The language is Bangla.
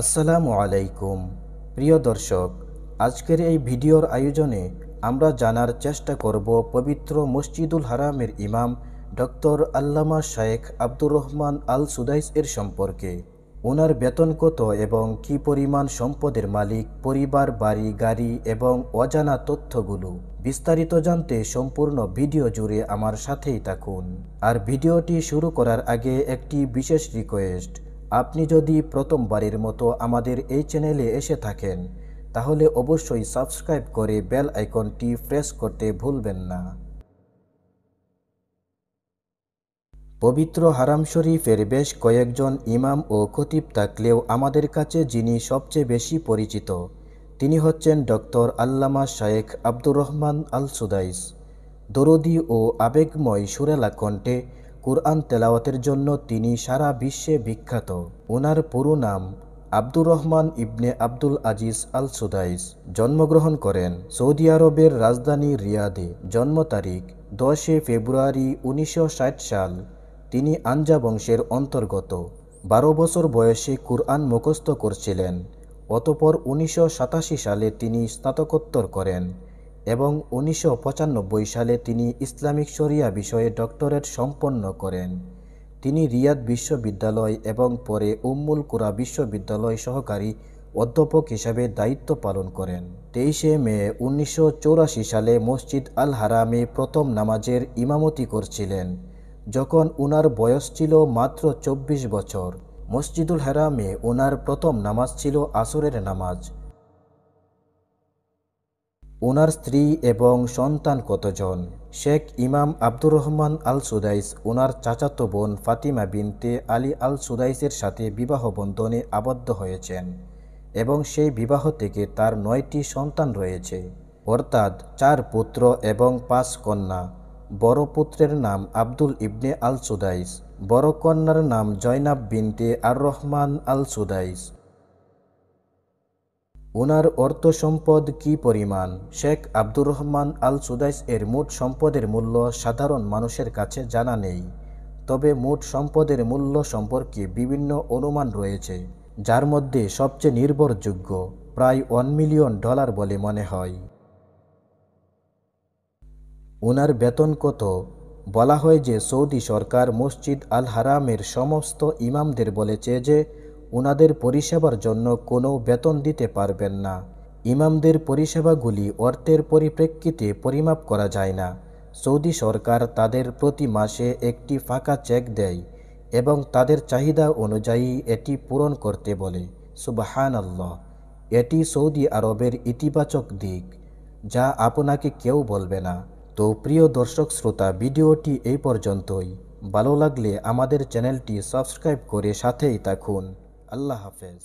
আসসালামু আলাইকুম প্রিয় দর্শক আজকের এই ভিডিওর আয়োজনে আমরা জানার চেষ্টা করব পবিত্র মসজিদুল হারামের ইমাম ডক্টর আল্লামা শায়েখ আব্দুর রহমান আল সুদাইস এর সম্পর্কে ওনার বেতন কত এবং কি পরিমাণ সম্পদের মালিক পরিবার বাড়ি গাড়ি এবং অজানা তথ্যগুলো বিস্তারিত জানতে সম্পূর্ণ ভিডিও জুড়ে আমার সাথেই থাকুন আর ভিডিওটি শুরু করার আগে একটি বিশেষ রিকোয়েস্ট আপনি যদি প্রথমবারের মতো আমাদের এই চ্যানেলে এসে থাকেন তাহলে অবশ্যই সাবস্ক্রাইব করে বেল আইকনটি প্রেস করতে ভুলবেন না পবিত্র হারাম শরীফের বেশ কয়েকজন ইমাম ও খতিব থাকলেও আমাদের কাছে যিনি সবচেয়ে বেশি পরিচিত তিনি হচ্ছেন ডক্টর আল্লামা শায়েখ আব্দুর রহমান আল সুদাইস দরদি ও আবেগময় সুরেলা কণ্ঠে কোরআন তেলাওয়াতের জন্য তিনি সারা বিশ্বে বিখ্যাত ওনার পুরো নাম Abdur Rahman ibn Abdul Aziz al Sudais জন্মগ্রহণ করেন সৌদি আরবের রাজধানী রিয়াদে জন্ম তারিখ দশে ফেব্রুয়ারি উনিশশো সাল তিনি আঞ্জা বংশের অন্তর্গত বারো বছর বয়সে কুরআন মুখস্থ করছিলেন অতপর উনিশশো সালে তিনি স্নাতকোত্তর করেন এবং উনিশশো সালে তিনি ইসলামিক শরিয়া বিষয়ে ডক্টরেট সম্পন্ন করেন তিনি রিয়াদ বিশ্ববিদ্যালয় এবং পরে উম্মুল কুরা বিশ্ববিদ্যালয় সহকারী অধ্যাপক হিসাবে দায়িত্ব পালন করেন তেইশে মে উনিশশো সালে মসজিদ আল হারামে প্রথম নামাজের ইমামতি করছিলেন যখন উনার বয়স ছিল মাত্র ২৪ বছর মসজিদুল হারামে ওনার প্রথম নামাজ ছিল আসরের নামাজ ওনার স্ত্রী এবং সন্তান কতজন শেখ ইমাম আব্দুর রহমান আল সুদাইস ওনার চাচাতো বোন ফাতিমা বিনতে আলী আল সুদাইসের সাথে বিবাহ বন্ধনে আবদ্ধ হয়েছেন এবং সেই বিবাহ থেকে তার নয়টি সন্তান রয়েছে অর্থাৎ চার পুত্র এবং পাঁচ কন্যা বড় পুত্রের নাম আব্দুল ইবনে আল সুদাইস বড় কন্যার নাম জয়নাব বিনতে আর রহমান আল সুদাইস ওনার অর্থ সম্পদ কি পরিমাণ শেখ আব্দুর রহমান আল সুদাইস এর মোট সম্পদের মূল্য সাধারণ মানুষের কাছে জানা নেই তবে মোট সম্পদের মূল্য সম্পর্কে বিভিন্ন অনুমান রয়েছে যার মধ্যে সবচেয়ে নির্ভরযোগ্য প্রায় ওয়ান মিলিয়ন ডলার বলে মনে হয় ওনার বেতন কত বলা হয় যে সৌদি সরকার মসজিদ আল হারামের সমস্ত ইমামদের বলেছে যে ওনাদের পরিষেবার জন্য কোনো বেতন দিতে পারবেন না ইমামদের পরিষেবাগুলি অর্থের পরিপ্রেক্ষিতে পরিমাপ করা যায় না সৌদি সরকার তাদের প্রতি মাসে একটি ফাঁকা চেক দেয় এবং তাদের চাহিদা অনুযায়ী এটি পূরণ করতে বলে সুবাহান আল্লাহ এটি সৌদি আরবের ইতিবাচক দিক যা আপনাকে কেউ বলবে না তো প্রিয় দর্শক শ্রোতা ভিডিওটি এই পর্যন্তই ভালো লাগলে আমাদের চ্যানেলটি সাবস্ক্রাইব করে সাথেই থাকুন আল্লাহ হাফেজ